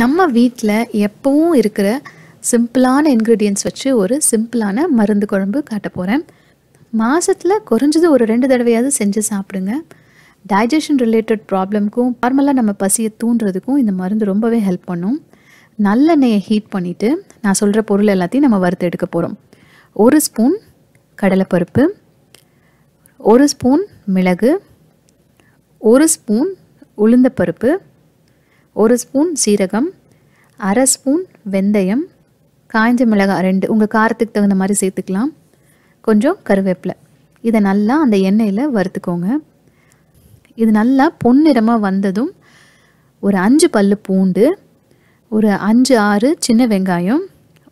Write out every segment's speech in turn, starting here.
நம்ம வீட்டில் எப்பவும் இருக்கிற சிம்பிளான இன்க்ரீடியன்ஸ் வச்சு ஒரு சிம்பிளான மருந்து குழம்பு காட்ட போகிறேன் மாதத்தில் குறைஞ்சது ஒரு ரெண்டு தடவையாவது செஞ்சு சாப்பிடுங்க டைஜஷன் ரிலேட்டட் ப்ராப்ளம்க்கும் நார்மலாக நம்ம பசியை தூண்டுறதுக்கும் இந்த மருந்து ரொம்பவே ஹெல்ப் பண்ணும் நல்லெண்ணெயை ஹீட் பண்ணிவிட்டு நான் சொல்கிற பொருள் எல்லாத்தையும் நம்ம வறுத்து எடுக்க போகிறோம் ஒரு ஸ்பூன் கடலைப்பருப்பு ஒரு ஸ்பூன் மிளகு ஒரு ஸ்பூன் உளுந்தப்பருப்பு ஒரு ஸ்பூன் சீரகம் அரை ஸ்பூன் வெந்தயம் காய்ஞ்ச மிளகாய் ரெண்டு உங்கள் காரத்துக்கு தகுந்த மாதிரி சேர்த்துக்கலாம் கொஞ்சம் கருவேப்பிலை இதை நல்லா அந்த எண்ணெயில் வறுத்துக்கோங்க இது நல்லா பொன்னிறமாக வந்ததும் ஒரு அஞ்சு பல் பூண்டு ஒரு அஞ்சு ஆறு சின்ன வெங்காயம்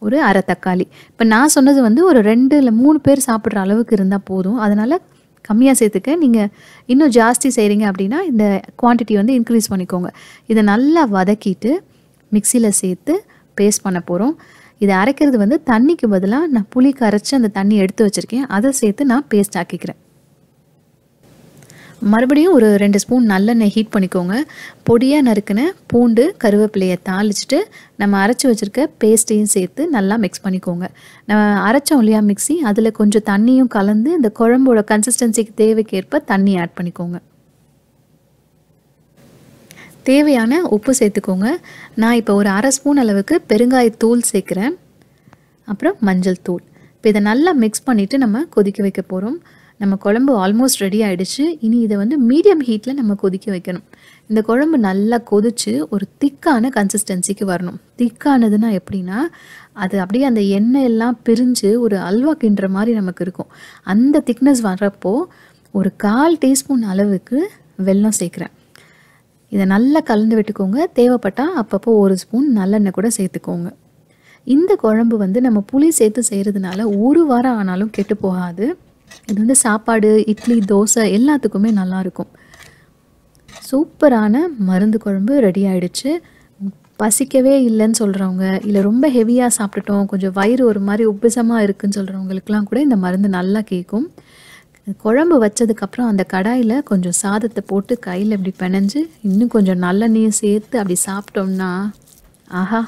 ஒரு அரை தக்காளி இப்போ நான் சொன்னது வந்து ஒரு ரெண்டு இல்லை மூணு பேர் சாப்பிட்ற அளவுக்கு இருந்தால் போதும் அதனால் கம்மியாக சேர்த்துக்க நீங்கள் இன்னும் ஜாஸ்தி செய்கிறீங்க அப்படின்னா இந்த குவான்டிட்டி வந்து இன்க்ரீஸ் பண்ணிக்கோங்க இதை நல்லா வதக்கிட்டு மிக்சியில் சேர்த்து பேஸ்ட் பண்ண போகிறோம் இதை அரைக்கிறது வந்து தண்ணிக்கு பதிலாக நான் புளி கரைச்சி அந்த தண்ணி எடுத்து வச்சுருக்கேன் அதை சேர்த்து நான் பேஸ்ட் ஆக்கிக்கிறேன் மறுபடியும் ஒரு ரெண்டு ஸ்பூன் நல்லெண்ணெய் ஹீட் பண்ணிக்கோங்க பொடியாக நறுக்கின பூண்டு கருவேப்பிலையை தாளிச்சிட்டு நம்ம அரைச்சி வச்சுருக்க பேஸ்ட்டையும் சேர்த்து நல்லா மிக்ஸ் பண்ணிக்கோங்க நம்ம அரைச்சோம் இல்லையா மிக்ஸி அதில் கொஞ்சம் தண்ணியும் கலந்து இந்த குழம்போட கன்சிஸ்டன்சிக்கு தேவைக்கேற்ப தண்ணி ஆட் பண்ணிக்கோங்க தேவையான உப்பு சேர்த்துக்கோங்க நான் இப்போ ஒரு அரை ஸ்பூன் அளவுக்கு பெருங்காயத்தூள் சேர்க்குறேன் அப்புறம் மஞ்சள் தூள் இப்போ இதை நல்லா மிக்ஸ் பண்ணிவிட்டு நம்ம கொதிக்க வைக்க போகிறோம் நம்ம குழம்பு ஆல்மோஸ்ட் ரெடி ஆகிடுச்சு இனி இதை வந்து மீடியம் ஹீட்டில் நம்ம கொதிக்க வைக்கணும் இந்த குழம்பு நல்லா கொதித்து ஒரு திக்கான கன்சிஸ்டன்சிக்கு வரணும் திக்கானதுன்னா எப்படின்னா அது அப்படியே அந்த எண்ணெய் எல்லாம் பிரிஞ்சு ஒரு அல்வா கிண்டுற மாதிரி நமக்கு இருக்கும் அந்த திக்னஸ் வர்றப்போ ஒரு கால் டீஸ்பூன் அளவுக்கு வெல்லம் சேர்க்குறேன் இதை நல்லா கலந்து விட்டுக்கோங்க தேவைப்பட்டால் அப்பப்போ ஒரு ஸ்பூன் நல்லெண்ணெய் கூட சேர்த்துக்கோங்க இந்த குழம்பு வந்து நம்ம புளி சேர்த்து செய்கிறதுனால ஒரு வாரம் ஆனாலும் கெட்டு போகாது இது வந்து சாப்பாடு இட்லி தோசை எல்லாத்துக்குமே நல்லாயிருக்கும் சூப்பரான மருந்து குழம்பு ரெடி ஆகிடுச்சு பசிக்கவே இல்லைன்னு சொல்கிறவங்க இல்லை ரொம்ப ஹெவியாக சாப்பிட்டுட்டோம் கொஞ்சம் வயிறு ஒரு மாதிரி உப்பிசமாக இருக்குதுன்னு சொல்கிறவங்களுக்கெல்லாம் கூட இந்த மருந்து நல்லா கேட்கும் குழம்பு வச்சதுக்கப்புறம் அந்த கடாயில் கொஞ்சம் சாதத்தை போட்டு கையில் இப்படி பிணைஞ்சு இன்னும் கொஞ்சம் நல்லெண்ணையும் சேர்த்து அப்படி சாப்பிட்டோம்னா ஆஹா